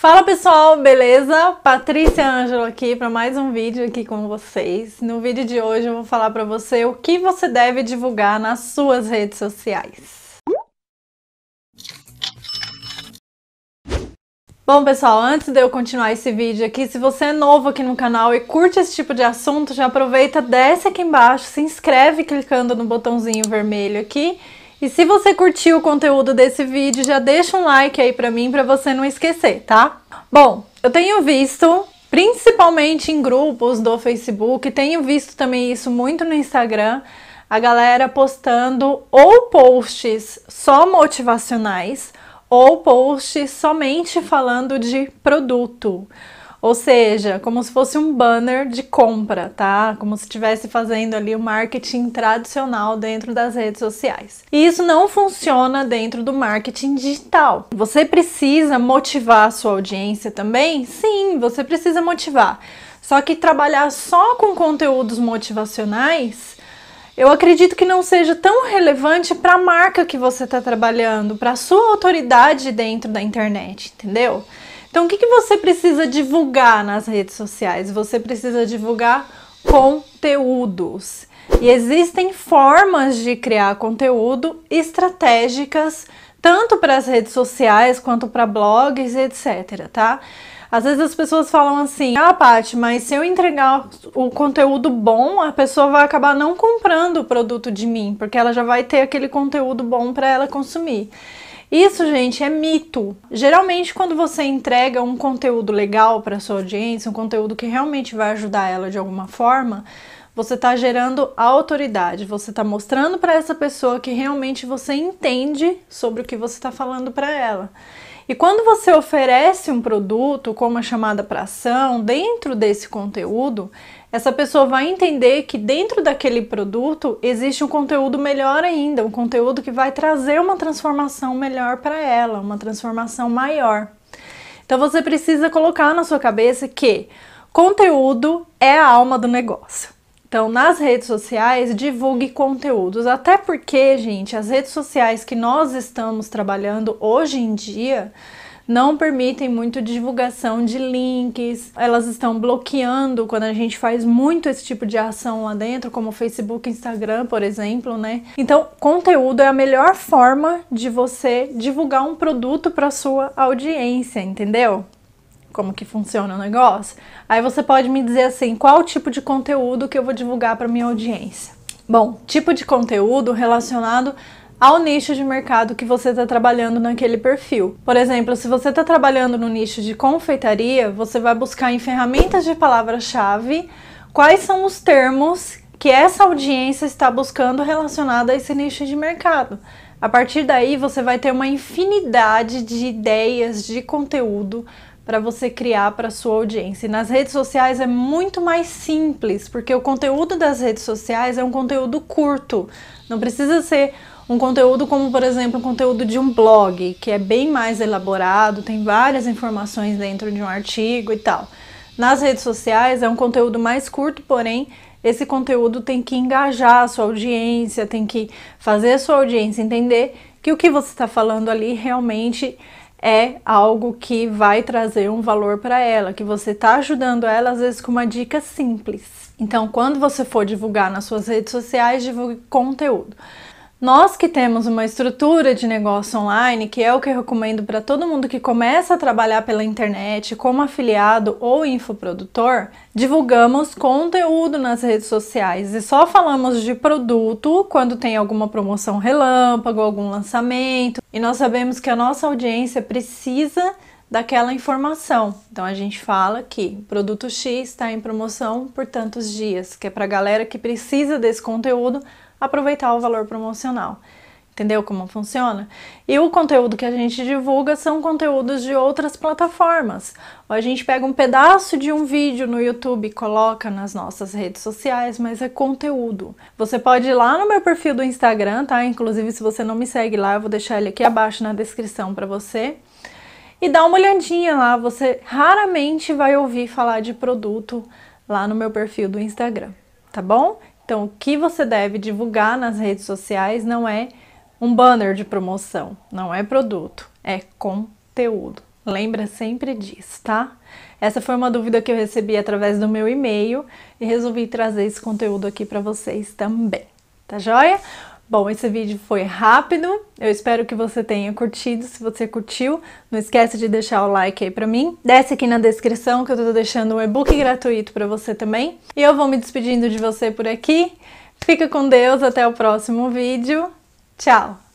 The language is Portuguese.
Fala pessoal, beleza? Patrícia Ângelo aqui para mais um vídeo aqui com vocês. No vídeo de hoje eu vou falar para você o que você deve divulgar nas suas redes sociais. Bom pessoal, antes de eu continuar esse vídeo aqui, se você é novo aqui no canal e curte esse tipo de assunto, já aproveita, desce aqui embaixo, se inscreve clicando no botãozinho vermelho aqui e se você curtiu o conteúdo desse vídeo, já deixa um like aí pra mim, pra você não esquecer, tá? Bom, eu tenho visto principalmente em grupos do Facebook, tenho visto também isso muito no Instagram, a galera postando ou posts só motivacionais ou posts somente falando de produto. Ou seja, como se fosse um banner de compra, tá? Como se estivesse fazendo ali o marketing tradicional dentro das redes sociais. E isso não funciona dentro do marketing digital. Você precisa motivar a sua audiência também? Sim, você precisa motivar. Só que trabalhar só com conteúdos motivacionais eu acredito que não seja tão relevante para a marca que você está trabalhando, para a sua autoridade dentro da internet, entendeu? Então, o que, que você precisa divulgar nas redes sociais? Você precisa divulgar conteúdos. E existem formas de criar conteúdo estratégicas, tanto para as redes sociais quanto para blogs, etc. Tá? Às vezes as pessoas falam assim: ah, Paty, mas se eu entregar o conteúdo bom, a pessoa vai acabar não comprando o produto de mim, porque ela já vai ter aquele conteúdo bom para ela consumir. Isso, gente, é mito. Geralmente, quando você entrega um conteúdo legal para sua audiência, um conteúdo que realmente vai ajudar ela de alguma forma, você está gerando autoridade, você está mostrando para essa pessoa que realmente você entende sobre o que você está falando para ela. E quando você oferece um produto com uma chamada para ação dentro desse conteúdo, essa pessoa vai entender que dentro daquele produto existe um conteúdo melhor ainda, um conteúdo que vai trazer uma transformação melhor para ela, uma transformação maior. Então você precisa colocar na sua cabeça que conteúdo é a alma do negócio. Então, nas redes sociais, divulgue conteúdos. Até porque, gente, as redes sociais que nós estamos trabalhando hoje em dia, não permitem muito divulgação de links, elas estão bloqueando quando a gente faz muito esse tipo de ação lá dentro, como Facebook, Instagram, por exemplo, né? Então, conteúdo é a melhor forma de você divulgar um produto para sua audiência, entendeu? como que funciona o negócio. Aí você pode me dizer assim, qual tipo de conteúdo que eu vou divulgar para minha audiência? Bom, tipo de conteúdo relacionado ao nicho de mercado que você está trabalhando naquele perfil. Por exemplo, se você está trabalhando no nicho de confeitaria, você vai buscar em ferramentas de palavra-chave quais são os termos que essa audiência está buscando relacionada a esse nicho de mercado. A partir daí, você vai ter uma infinidade de ideias de conteúdo para você criar para sua audiência. E nas redes sociais é muito mais simples, porque o conteúdo das redes sociais é um conteúdo curto. Não precisa ser um conteúdo como, por exemplo, o conteúdo de um blog, que é bem mais elaborado, tem várias informações dentro de um artigo e tal. Nas redes sociais é um conteúdo mais curto, porém esse conteúdo tem que engajar a sua audiência, tem que fazer a sua audiência entender que o que você está falando ali realmente é algo que vai trazer um valor para ela, que você está ajudando ela, às vezes, com uma dica simples. Então, quando você for divulgar nas suas redes sociais, divulgue conteúdo. Nós que temos uma estrutura de negócio online, que é o que eu recomendo para todo mundo que começa a trabalhar pela internet como afiliado ou infoprodutor, divulgamos conteúdo nas redes sociais e só falamos de produto quando tem alguma promoção relâmpago, algum lançamento, e nós sabemos que a nossa audiência precisa daquela informação. Então a gente fala que produto X está em promoção por tantos dias, que é para a galera que precisa desse conteúdo aproveitar o valor promocional. Entendeu como funciona? E o conteúdo que a gente divulga são conteúdos de outras plataformas. Ou a gente pega um pedaço de um vídeo no YouTube e coloca nas nossas redes sociais, mas é conteúdo. Você pode ir lá no meu perfil do Instagram, tá? Inclusive, se você não me segue lá, eu vou deixar ele aqui abaixo na descrição para você. E dá uma olhadinha lá, você raramente vai ouvir falar de produto lá no meu perfil do Instagram, tá bom? Então, o que você deve divulgar nas redes sociais não é um banner de promoção, não é produto, é conteúdo. Lembra sempre disso, tá? Essa foi uma dúvida que eu recebi através do meu e-mail e resolvi trazer esse conteúdo aqui para vocês também. Tá joia? Bom, esse vídeo foi rápido. Eu espero que você tenha curtido. Se você curtiu, não esquece de deixar o like aí pra mim. Desce aqui na descrição que eu tô deixando um e-book gratuito para você também. E eu vou me despedindo de você por aqui. Fica com Deus, até o próximo vídeo. Tchau!